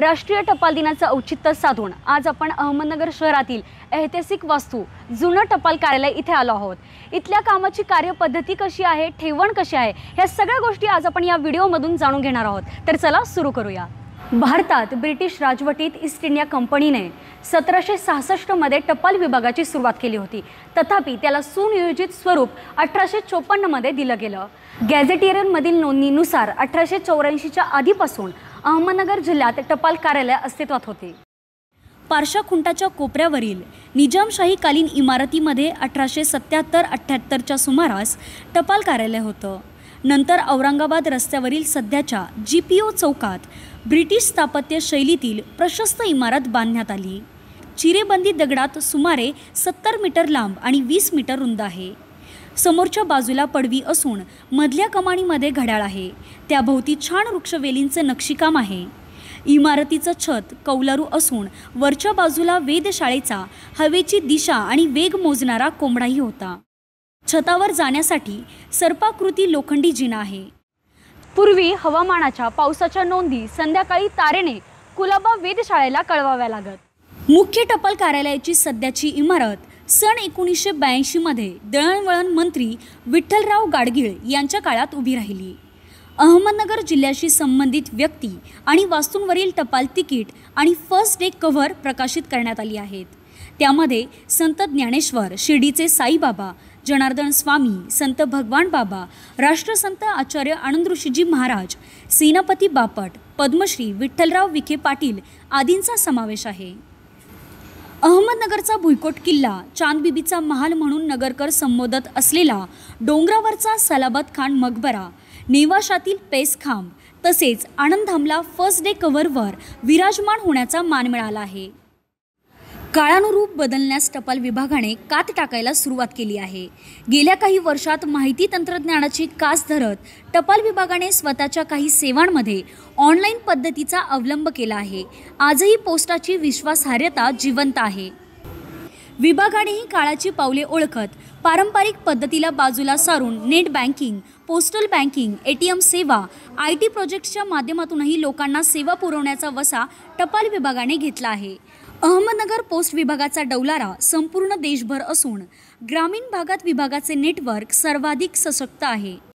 राष्ट्रीय टपाल दिनाचं औचित्य साधून आज आपण अहमदनगर शहरातील ऐतिहासिक वास्तू जुनं टपाल कार्यालय इथे आलो आहोत इथल्या कामाची कार्यपद्धती कशी आहे ठेवण कशी आहे ह्या सगळ्या गोष्टी आज आपण या व्हिडिओमधून जाणून घेणार आहोत तर चला सुरू करूया भारतात ब्रिटिश राजवटीत ईस्ट इंडिया कंपनीने सतराशे सहासष्टमध्ये टपाल विभागाची सुरुवात केली होती तथापि त्याला सुनियोजित स्वरूप अठराशे चोपन्नमध्ये दिलं गेलं गॅझेटेरियनमधील नोंदणीनुसार अठराशे चौऱ्याऐंशीच्या आधीपासून अहमदनगर जिल्ह्यात टपाल कार्यालय अस्तित्वात होते पारशा खुंटाच्या कोपऱ्यावरील निजामशाहीकालीन इमारतीमध्ये अठराशे सत्याहत्तर अठ्ठ्याहत्तरच्या सुमारास टपाल कार्यालय होतं नंतर औरंगाबाद रस्त्यावरील सध्याच्या जी पी ओ चौकात ब्रिटिश स्थापत्य शैलीतील प्रशस्त इमारत बांधण्यात आली चिरेबंदी दगडात सुमारे सत्तर मीटर लांब आणि वीस मीटर रुंद आहे समोरच्या बाजूला पडवी असून मधल्या कमाणीमध्ये घड्याळ आहे त्याभोवती छान वृक्षवेलींचं नक्षीकाम आहे इमारतीचं छत कौलारू असून वरच्या बाजूला वेधशाळेचा हवेची दिशा आणि वेग मोजणारा कोंबडाही होता छतावर जाण्यासाठी सर्पाकृती लोखंडी जिना आहे पूर्वी हवामानाच्या पावसाच्या नोंदी संध्याकाळी तारेने कुलाबा वेधशाळेला कळवाव्या लागत मुख्य टपाल कार्यालयाची सध्याची इमारत सन एकोणीसशे ब्याऐंशीमध्ये दळणवळण मंत्री विठ्ठलराव गाडगीळ यांच्या काळात उभी राहिली अहमदनगर जिल्ह्याशी संबंधित व्यक्ती आणि वास्तूंवरील टपाल तिकीट आणि फर्स्ट डे कव्हर प्रकाशित करण्यात आली आहेत त्यामध्ये संत ज्ञानेश्वर शिर्डीचे साईबाबा जनार्दन स्वामी संत भगवान बाबा राष्ट्रसंत आचार्य आनंद ऋषीजी महाराज सेनापती बापट पद्मश्री विठ्ठलराव विखे पाटील आदींचा समावेश आहे अहमदनगरचा भुईकोट किल्ला चांदबिबीचा महाल म्हणून नगरकर संबोधत असलेला डोंगरावरचा सलाबत खान मकबरा नेवाशातील पेसखांब तसेच आनंदधामला फर्स्ट डे कव्हरवर विराजमान होण्याचा मान मिळाला आहे काळानुरूप बदलण्यास टपाल विभागाने कात टाकायला सुरुवात केली आहे गेल्या काही वर्षात माहिती तंत्रज्ञानाची कास धरत टपाल विभागाने स्वतःच्या काही सेवांमध्ये ऑनलाईन पद्धतीचा अवलंब केला आहे आजही पोस्टाची विश्वासार्हता जिवंत आहे विभागानेही काळाची पावले ओळखत पारंपरिक पद्धतीला बाजूला सारून net banking postal banking A T M सेवा आय टी प्रोजेक्टच्या माध्यमातूनही लोकांना सेवा पुरवण्याचा वसा टपाल विभागाने घेतला आहे अहमदनगर पोस्ट विभागाचा डौलारा संपूर्ण देशभर असून ग्रामीण भागात विभागाचे नेटवर्क सर्वाधिक सशक्त आहे